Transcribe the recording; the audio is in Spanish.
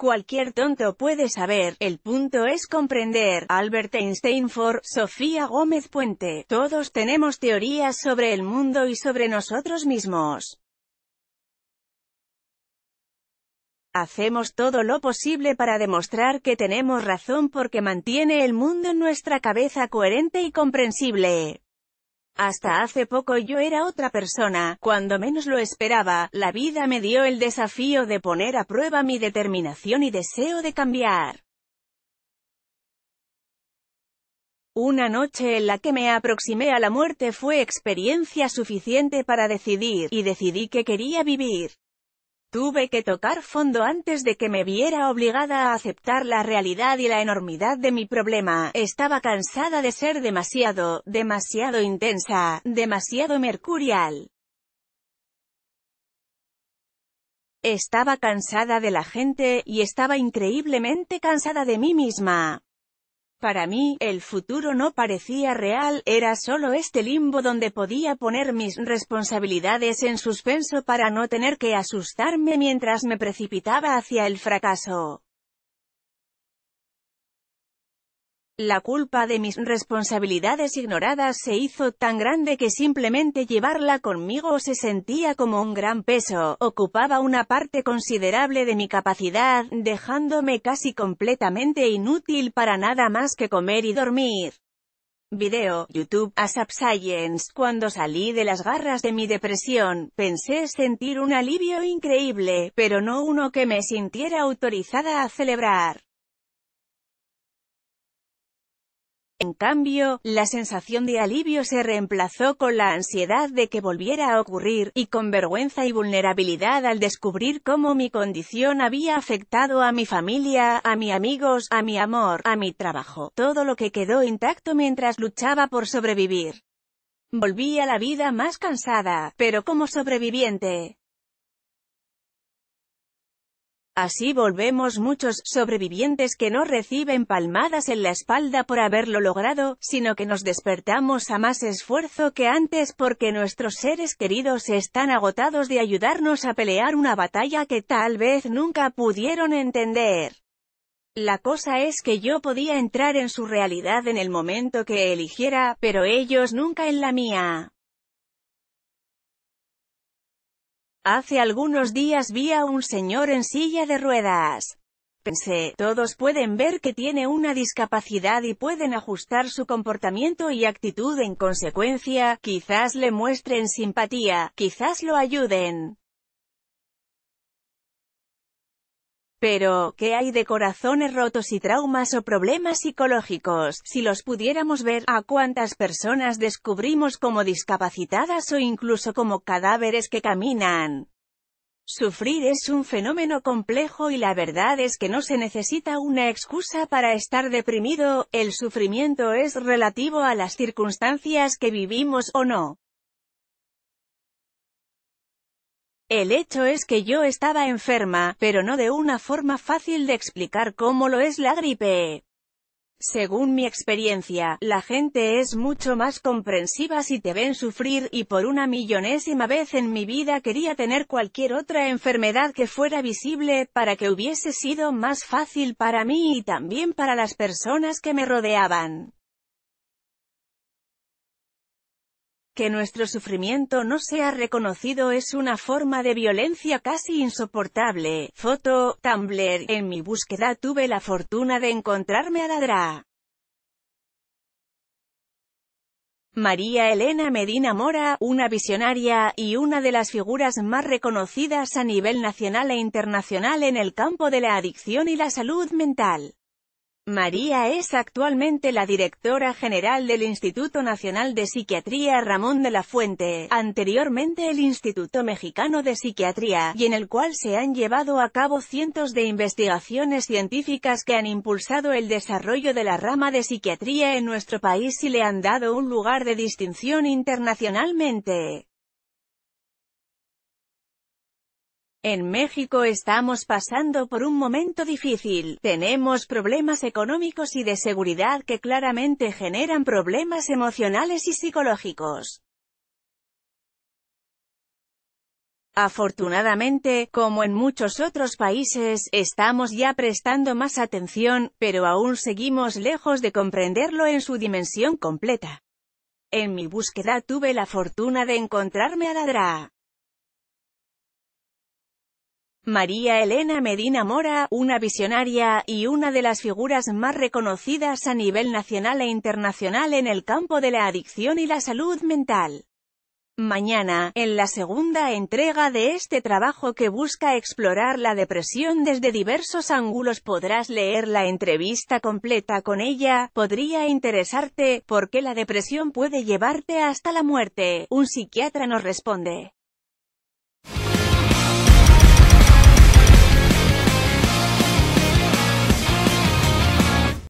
Cualquier tonto puede saber, el punto es comprender. Albert Einstein for, Sofía Gómez Puente. Todos tenemos teorías sobre el mundo y sobre nosotros mismos. Hacemos todo lo posible para demostrar que tenemos razón porque mantiene el mundo en nuestra cabeza coherente y comprensible. Hasta hace poco yo era otra persona, cuando menos lo esperaba, la vida me dio el desafío de poner a prueba mi determinación y deseo de cambiar. Una noche en la que me aproximé a la muerte fue experiencia suficiente para decidir, y decidí que quería vivir. Tuve que tocar fondo antes de que me viera obligada a aceptar la realidad y la enormidad de mi problema. Estaba cansada de ser demasiado, demasiado intensa, demasiado mercurial. Estaba cansada de la gente, y estaba increíblemente cansada de mí misma. Para mí, el futuro no parecía real, era solo este limbo donde podía poner mis responsabilidades en suspenso para no tener que asustarme mientras me precipitaba hacia el fracaso. La culpa de mis responsabilidades ignoradas se hizo tan grande que simplemente llevarla conmigo se sentía como un gran peso, ocupaba una parte considerable de mi capacidad, dejándome casi completamente inútil para nada más que comer y dormir. Video, YouTube, ASAP Science. Cuando salí de las garras de mi depresión, pensé sentir un alivio increíble, pero no uno que me sintiera autorizada a celebrar. En cambio, la sensación de alivio se reemplazó con la ansiedad de que volviera a ocurrir, y con vergüenza y vulnerabilidad al descubrir cómo mi condición había afectado a mi familia, a mis amigos, a mi amor, a mi trabajo, todo lo que quedó intacto mientras luchaba por sobrevivir. Volví a la vida más cansada, pero como sobreviviente. Así volvemos muchos sobrevivientes que no reciben palmadas en la espalda por haberlo logrado, sino que nos despertamos a más esfuerzo que antes porque nuestros seres queridos están agotados de ayudarnos a pelear una batalla que tal vez nunca pudieron entender. La cosa es que yo podía entrar en su realidad en el momento que eligiera, pero ellos nunca en la mía. Hace algunos días vi a un señor en silla de ruedas. Pensé, todos pueden ver que tiene una discapacidad y pueden ajustar su comportamiento y actitud en consecuencia, quizás le muestren simpatía, quizás lo ayuden. Pero, ¿qué hay de corazones rotos y traumas o problemas psicológicos? Si los pudiéramos ver, ¿a cuántas personas descubrimos como discapacitadas o incluso como cadáveres que caminan? Sufrir es un fenómeno complejo y la verdad es que no se necesita una excusa para estar deprimido, el sufrimiento es relativo a las circunstancias que vivimos o no. El hecho es que yo estaba enferma, pero no de una forma fácil de explicar cómo lo es la gripe. Según mi experiencia, la gente es mucho más comprensiva si te ven sufrir, y por una millonésima vez en mi vida quería tener cualquier otra enfermedad que fuera visible, para que hubiese sido más fácil para mí y también para las personas que me rodeaban. Que nuestro sufrimiento no sea reconocido es una forma de violencia casi insoportable. Foto, Tumblr. En mi búsqueda tuve la fortuna de encontrarme a Dadra. María Elena Medina Mora, una visionaria, y una de las figuras más reconocidas a nivel nacional e internacional en el campo de la adicción y la salud mental. María es actualmente la directora general del Instituto Nacional de Psiquiatría Ramón de la Fuente, anteriormente el Instituto Mexicano de Psiquiatría, y en el cual se han llevado a cabo cientos de investigaciones científicas que han impulsado el desarrollo de la rama de psiquiatría en nuestro país y le han dado un lugar de distinción internacionalmente. En México estamos pasando por un momento difícil, tenemos problemas económicos y de seguridad que claramente generan problemas emocionales y psicológicos. Afortunadamente, como en muchos otros países, estamos ya prestando más atención, pero aún seguimos lejos de comprenderlo en su dimensión completa. En mi búsqueda tuve la fortuna de encontrarme a la DRA. María Elena Medina Mora, una visionaria, y una de las figuras más reconocidas a nivel nacional e internacional en el campo de la adicción y la salud mental. Mañana, en la segunda entrega de este trabajo que busca explorar la depresión desde diversos ángulos podrás leer la entrevista completa con ella, podría interesarte, ¿por qué la depresión puede llevarte hasta la muerte? Un psiquiatra nos responde.